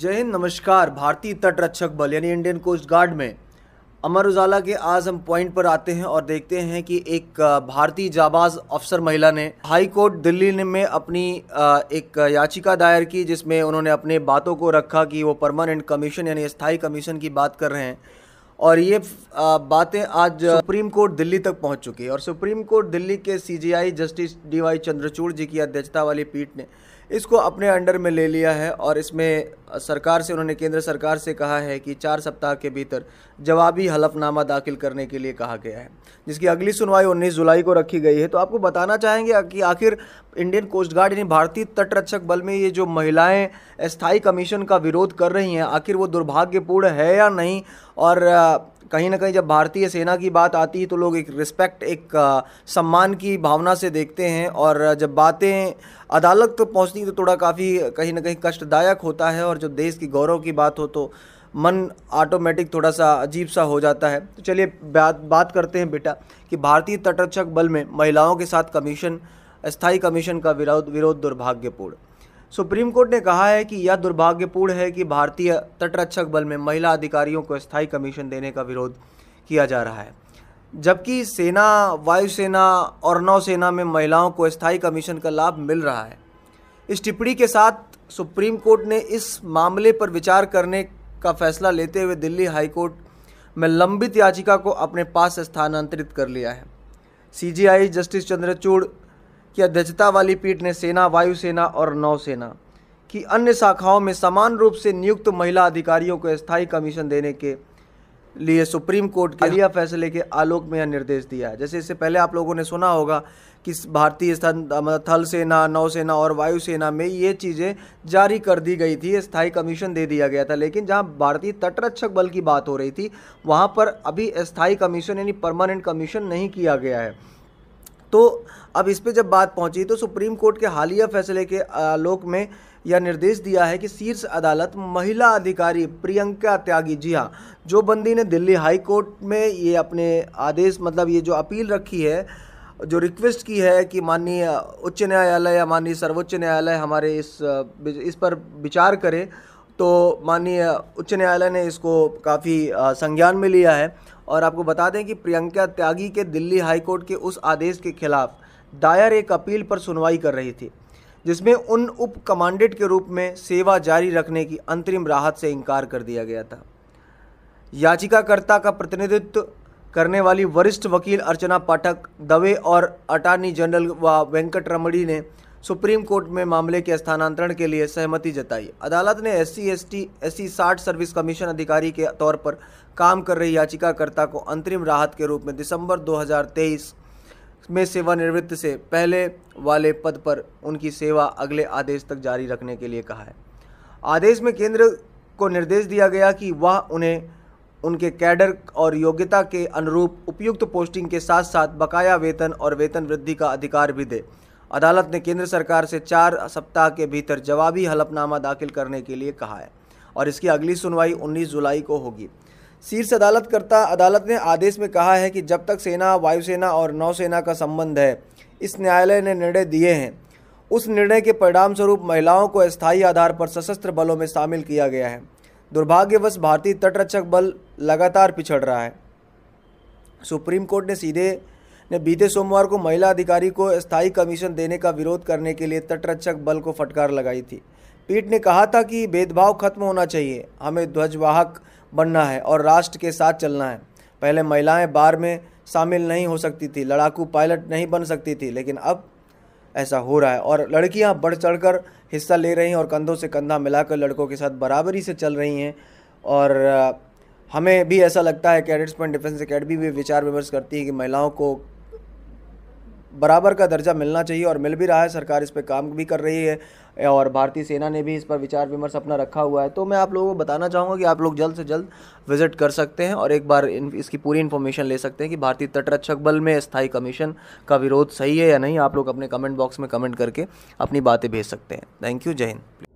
जय हिंद नमस्कार भारतीय तट रक्षक बल यानी इंडियन कोस्ट गार्ड में अमर उजाला के आज हम पॉइंट पर आते हैं और देखते हैं कि एक भारतीय जाबाज अफसर महिला ने हाई कोर्ट दिल्ली में अपनी एक याचिका दायर की जिसमें उन्होंने अपने बातों को रखा कि वो परमानेंट कमीशन यानी स्थायी कमीशन की बात कर रहे हैं और ये बातें आज सुप्रीम कोर्ट दिल्ली तक पहुंच चुकी है और सुप्रीम कोर्ट दिल्ली के CJI justice D Y Chandrachud ji की अध्यक्षता वाली पीठ ने इसको अपने अंडर में ले लिया है और इसमें सरकार से उन्होंने केंद्र सरकार से कहा है कि चार सप्ताह के भीतर जवाबी हलफनामा दाखिल करने के लिए कहा गया है जिसकी अगली सुनवाई 19 जुलाई को रखी गई है तो आपको बताना चाहेंगे कि आखिर इंडियन कोस्ट गार्ड यानी भारतीय तटरक्षक बल में ये जो महिलाएं स्थायी कमीशन का विरोध कर रही हैं आखिर वो दुर्भाग्यपूर्ण है या नहीं और कहीं ना कहीं जब भारतीय सेना की बात आती है तो लोग एक रिस्पेक्ट एक सम्मान की भावना से देखते हैं और जब बातें अदालत तक तो पहुँचती तो थोड़ा काफ़ी कहीं ना कहीं कष्टदायक होता है और जब देश की गौरव की बात हो तो मन ऑटोमेटिक थोड़ा सा अजीब सा हो जाता है तो चलिए बात बात करते हैं बेटा कि भारतीय तटरक्षक बल में महिलाओं के साथ कमीशन स्थायी कमीशन का विरोध विरोध दुर्भाग्यपूर्ण सुप्रीम कोर्ट ने कहा है कि यह दुर्भाग्यपूर्ण है कि भारतीय तटरक्षक बल में महिला अधिकारियों को स्थायी कमीशन देने का विरोध किया जा रहा है जबकि सेना वायुसेना और नौसेना में महिलाओं को स्थायी कमीशन का लाभ मिल रहा है इस टिप्पणी के साथ सुप्रीम कोर्ट ने इस मामले पर विचार करने का फैसला लेते हुए दिल्ली हाईकोर्ट में लंबित याचिका को अपने पास स्थानांतरित कर लिया है सीजीआई जस्टिस चंद्रचूड़ की अध्यक्षता वाली पीठ ने सेना वायुसेना और नौसेना की अन्य शाखाओं में समान रूप से नियुक्त महिला अधिकारियों को स्थायी कमीशन देने के लिए सुप्रीम कोर्ट के लिया फैसले के आलोक में यह निर्देश दिया है जैसे इससे पहले आप लोगों ने सुना होगा कि भारतीय मतलब थल सेना नौसेना और वायुसेना में ये चीज़ें जारी कर दी गई थी स्थायी कमीशन दे दिया गया था लेकिन जहाँ भारतीय तटरक्षक बल की बात हो रही थी वहाँ पर अभी स्थायी कमीशन यानी परमानेंट कमीशन नहीं किया गया है तो अब इस पर जब बात पहुंची तो सुप्रीम कोर्ट के हालिया फैसले के आलोक में यह निर्देश दिया है कि शीर्ष अदालत महिला अधिकारी प्रियंका त्यागी जी हाँ जो बंदी ने दिल्ली हाई कोर्ट में ये अपने आदेश मतलब ये जो अपील रखी है जो रिक्वेस्ट की है कि माननीय उच्च न्यायालय या माननीय सर्वोच्च न्यायालय हमारे इस इस पर विचार करे तो माननीय उच्च न्यायालय ने इसको काफ़ी संज्ञान में लिया है और आपको बता दें कि प्रियंका त्यागी के दिल्ली हाईकोर्ट के उस आदेश के खिलाफ दायर एक अपील पर सुनवाई कर रही थी जिसमें उन उप कमांडेंट के रूप में सेवा जारी रखने की अंतरिम राहत से इनकार कर दिया गया था याचिकाकर्ता का प्रतिनिधित्व करने वाली वरिष्ठ वकील अर्चना पाठक दवे और अटॉर्नी जनरल व वेंकट रमणी ने सुप्रीम कोर्ट में मामले के स्थानांतरण के लिए सहमति जताई अदालत ने S C S T S C साठ सर्विस कमीशन अधिकारी के तौर पर काम कर रही याचिकाकर्ता को अंतरिम राहत के रूप में दिसंबर 2023 में सेवानिवृत्त से पहले वाले पद पर उनकी सेवा अगले आदेश तक जारी रखने के लिए कहा है आदेश में केंद्र को निर्देश दिया गया कि वह उन्हें उनके कैडर और योग्यता के अनुरूप उपयुक्त पोस्टिंग के साथ साथ बकाया वेतन और वेतन वृद्धि का अधिकार भी दे अदालत ने केंद्र सरकार से चार सप्ताह के भीतर जवाबी हलफनामा दाखिल करने के लिए कहा है और इसकी अगली सुनवाई 19 जुलाई को होगी शीर्ष अदालतकर्ता अदालत ने आदेश में कहा है कि जब तक सेना वायुसेना और नौसेना का संबंध है इस न्यायालय ने निर्णय दिए हैं उस निर्णय के परिणामस्वरूप महिलाओं को स्थायी आधार पर सशस्त्र बलों में शामिल किया गया है दुर्भाग्यवश भारतीय तटरक्षक बल लगातार पिछड़ रहा है सुप्रीम कोर्ट ने सीधे ने बीते सोमवार को महिला अधिकारी को स्थायी कमीशन देने का विरोध करने के लिए तटरक्षक बल को फटकार लगाई थी पीठ ने कहा था कि भेदभाव खत्म होना चाहिए हमें ध्वजवाहक बनना है और राष्ट्र के साथ चलना है पहले महिलाएं बार में शामिल नहीं हो सकती थी लड़ाकू पायलट नहीं बन सकती थी लेकिन अब ऐसा हो रहा है और लड़कियां बढ़ चढ़कर हिस्सा ले रही हैं और कंधों से कंधा मिलाकर लड़कों के साथ बराबरी से चल रही हैं और हमें भी ऐसा लगता है कैडेट्स पॉइंट डिफेंस अकेडमी भी विचार विमर्श करती है कि महिलाओं को बराबर का दर्जा मिलना चाहिए और मिल भी रहा है सरकार इस पर काम भी कर रही है और भारतीय सेना ने भी इस पर विचार विमर्श अपना रखा हुआ है तो मैं आप लोगों को बताना चाहूँगा कि आप लोग जल्द से जल्द विजिट कर सकते हैं और एक बार इन, इसकी पूरी इन्फॉर्मेशन ले सकते हैं कि भारतीय तटरक्षक बल में स्थायी कमीशन का विरोध सही है या नहीं आप लोग अपने कमेंट बॉक्स में कमेंट करके अपनी बातें भेज सकते हैं थैंक यू जय हिंद